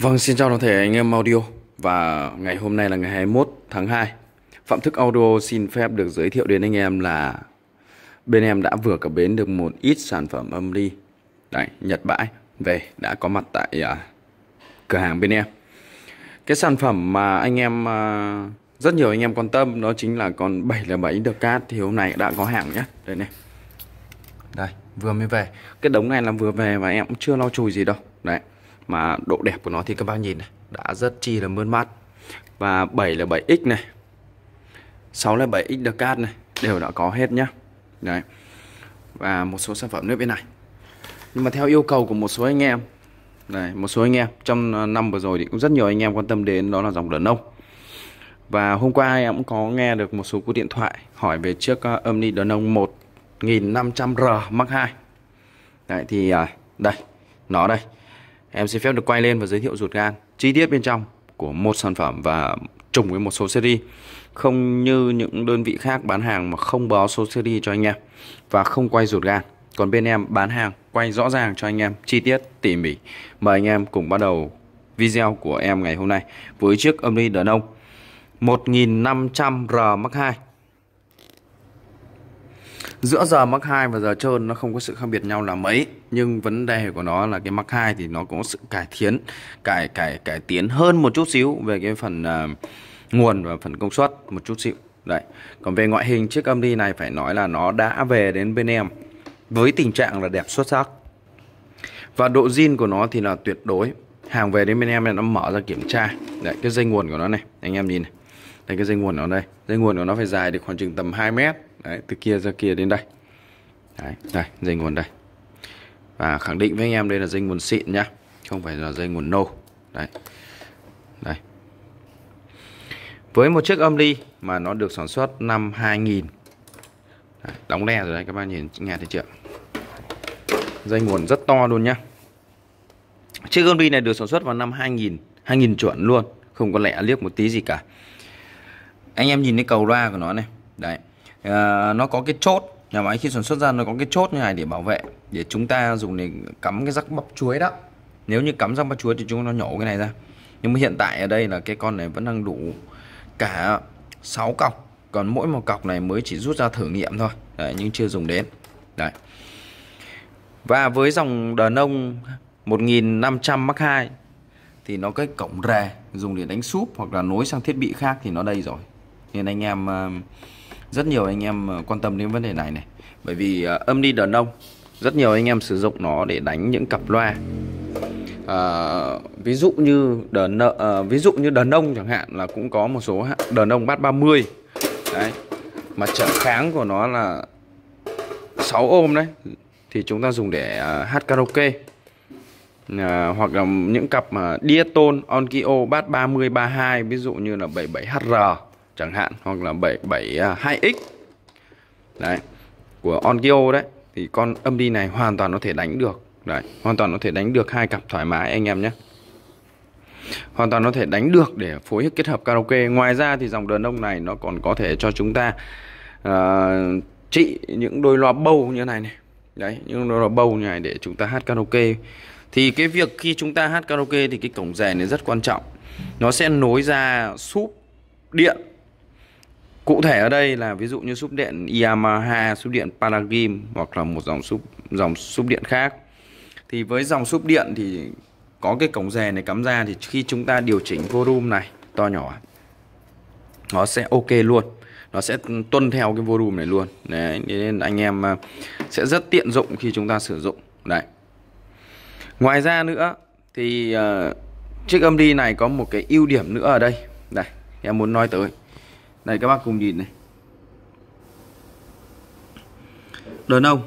Vâng, xin chào toàn thể anh em audio và ngày hôm nay là ngày 21 tháng 2 Phạm Thức Audio xin phép được giới thiệu đến anh em là bên em đã vừa cập bến được một ít sản phẩm âm ly Đấy, Nhật bãi về đã có mặt tại à, cửa hàng bên em Cái sản phẩm mà anh em à, rất nhiều anh em quan tâm đó chính là con là 707 được cát thì hôm nay đã có hàng nhé Đây này Đây, vừa mới về Cái đống này là vừa về và em cũng chưa lau chùi gì đâu Đấy mà độ đẹp của nó thì các bác nhìn này đã rất chi là mơn mát và 7 là 7x này 6 là 7x Decat này đều đã có hết nhá đấy và một số sản phẩm nữa bên này nhưng mà theo yêu cầu của một số anh em này một số anh em trong năm vừa rồi thì cũng rất nhiều anh em quan tâm đến đó là dòng đờn nông và hôm qua em cũng có nghe được một số cuộc điện thoại hỏi về chiếc uh, ờ, Omni đờn nông 1500R Mark 2 đấy thì à, đây nó đây Em xin phép được quay lên và giới thiệu ruột gan chi tiết bên trong của một sản phẩm và trùng với một số series không như những đơn vị khác bán hàng mà không báo số series cho anh em và không quay ruột gan còn bên em bán hàng quay rõ ràng cho anh em chi tiết tỉ mỉ mời anh em cùng bắt đầu video của em ngày hôm nay với chiếc âm ly đàn ông 1500R Mark 2 giữa giờ Mark 2 và giờ trơn nó không có sự khác biệt nhau là mấy nhưng vấn đề của nó là cái Mark 2 thì nó có sự cải tiến cải cải cải tiến hơn một chút xíu về cái phần uh, nguồn và phần công suất một chút xíu đấy còn về ngoại hình chiếc âm đi này phải nói là nó đã về đến bên em với tình trạng là đẹp xuất sắc và độ zin của nó thì là tuyệt đối hàng về đến bên em này nó mở ra kiểm tra đấy cái dây nguồn của nó này anh em nhìn này đây cái dây nguồn của nó đây dây nguồn của nó phải dài được khoảng chừng tầm 2 mét đấy từ kia ra kia đến đây đấy đây dây nguồn đây và khẳng định với anh em đây là dây nguồn xịn nhá không phải là dây nguồn nâu đấy đây với một chiếc âm ly mà nó được sản xuất năm 2000 đấy, đóng le rồi đấy các bạn nhìn nghe thấy chưa dây nguồn rất to luôn nhá chiếc âm ly này được sản xuất vào năm 2000 2000 chuẩn luôn không có lẽ liếc một tí gì cả anh em nhìn cái cầu loa của nó này đấy Ờ, nó có cái chốt nhà máy khi sản xuất ra nó có cái chốt như này để bảo vệ để chúng ta dùng để cắm cái rắc bắp chuối đó nếu như cắm rắc bắp chuối thì chúng nó nhổ cái này ra nhưng mà hiện tại ở đây là cái con này vẫn đang đủ cả 6 cọc còn mỗi một cọc này mới chỉ rút ra thử nghiệm thôi đấy, nhưng chưa dùng đến đấy và với dòng đờ nông 1500 Mark 2 thì nó cái cổng rè dùng để đánh súp hoặc là nối sang thiết bị khác thì nó đây rồi nên anh em uh, rất nhiều anh em ờ, quan tâm đến vấn đề này này bởi vì uh, âm đi đờn ông rất nhiều anh em sử dụng nó để đánh những cặp loa à, ví dụ như đờn à, ví dụ như đờn ông chẳng hạn là cũng có một số đờn ông bát 30 đấy mà trở kháng của nó là 6 ôm đấy thì chúng ta dùng để à, hát karaoke à, hoặc là những cặp mà diatone onkyo bát 30 32 ví dụ như là 77 HR chẳng hạn hoặc là 772X à, đấy của Onkyo đấy thì con âm đi này hoàn toàn có thể đánh được đấy hoàn toàn có thể đánh được hai cặp thoải mái anh em nhé hoàn toàn có thể đánh được để phối kết hợp karaoke ngoài ra thì dòng đờn ông này nó còn có thể cho chúng ta uh, trị những đôi loa bầu như này này đấy những đôi loa bầu như này để chúng ta hát karaoke thì cái việc khi chúng ta hát karaoke thì cái cổng rè này rất quan trọng nó sẽ nối ra súp điện Cụ thể ở đây là ví dụ như súp điện Yamaha, súp điện Panagim hoặc là một dòng súp dòng súp điện khác. Thì với dòng súp điện thì có cái cổng rè này cắm ra thì khi chúng ta điều chỉnh volume này to nhỏ nó sẽ ok luôn. Nó sẽ tuân theo cái volume này luôn. Đấy nên anh em à, sẽ rất tiện dụng khi chúng ta sử dụng. Đấy. Ngoài ra nữa thì uh, chiếc âm đi này có một cái ưu điểm nữa ở đây. Đây, em muốn nói tới đây các bác cùng nhìn này đờn ông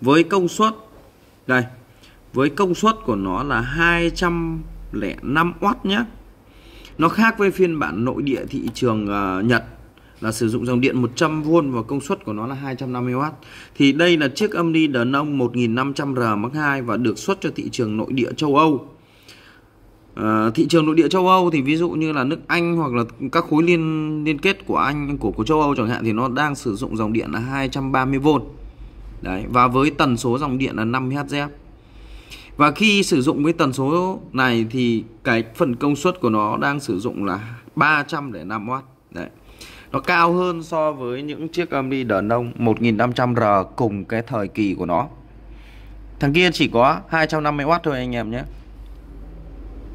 với công suất đây với công suất của nó là 205 W nhé nó khác với phiên bản nội địa thị trường uh, Nhật là sử dụng dòng điện 100V và công suất của nó là 250W. Thì đây là chiếc âm ly Đờn ông 1500R Mark II và được xuất cho thị trường nội địa châu Âu Ờ, thị trường nội địa châu Âu thì ví dụ như là nước Anh hoặc là các khối liên liên kết của Anh của của châu Âu chẳng hạn thì nó đang sử dụng dòng điện là 230V. Đấy và với tần số dòng điện là 50 Hz. Và khi sử dụng với tần số này thì cái phần công suất của nó đang sử dụng là 305W. Đấy. Nó cao hơn so với những chiếc Amri Đờn Nông 1500R cùng cái thời kỳ của nó. Thằng kia chỉ có 250W thôi anh em nhé.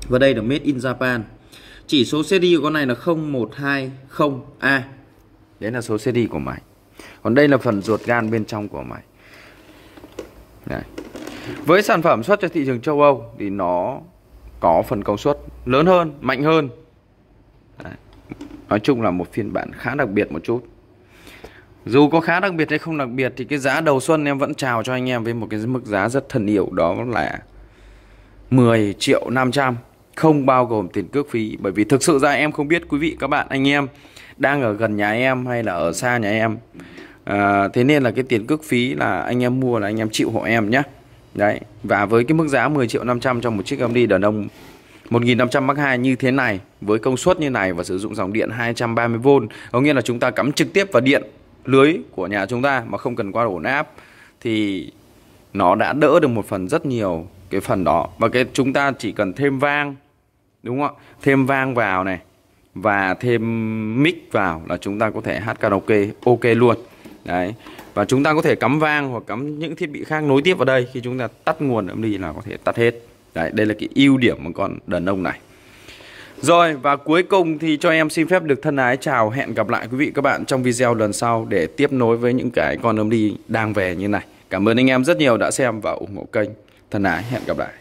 Và đây là Made in Japan. Chỉ số cd của con này là 0120A. Đấy là số cd của máy. Còn đây là phần ruột gan bên trong của máy. Đấy. Với sản phẩm xuất cho thị trường châu Âu thì nó có phần công suất lớn hơn, mạnh hơn. Đấy. Nói chung là một phiên bản khá đặc biệt một chút. Dù có khá đặc biệt hay không đặc biệt thì cái giá đầu xuân em vẫn chào cho anh em với một cái mức giá rất thân yêu đó là 10 triệu 500 không bao gồm tiền cước phí bởi vì thực sự ra em không biết quý vị các bạn anh em đang ở gần nhà em hay là ở xa nhà em à, thế nên là cái tiền cước phí là anh em mua là anh em chịu hộ em nhé đấy và với cái mức giá 10 triệu 500 cho một chiếc MD đàn ông 1500 Mark 2 như thế này với công suất như này và sử dụng dòng điện 230V có nghĩa là chúng ta cắm trực tiếp vào điện lưới của nhà chúng ta mà không cần qua ổn áp thì nó đã đỡ được một phần rất nhiều cái phần đó và cái chúng ta chỉ cần thêm vang đúng không ạ thêm vang vào này và thêm mic vào là chúng ta có thể hát karaoke ok luôn đấy và chúng ta có thể cắm vang hoặc cắm những thiết bị khác nối tiếp vào đây khi chúng ta tắt nguồn âm đi là có thể tắt hết đấy đây là cái ưu điểm của con đàn ông này rồi và cuối cùng thì cho em xin phép được thân ái chào hẹn gặp lại quý vị các bạn trong video lần sau để tiếp nối với những cái con âm đi đang về như này cảm ơn anh em rất nhiều đã xem và ủng hộ kênh thân ái hẹn gặp lại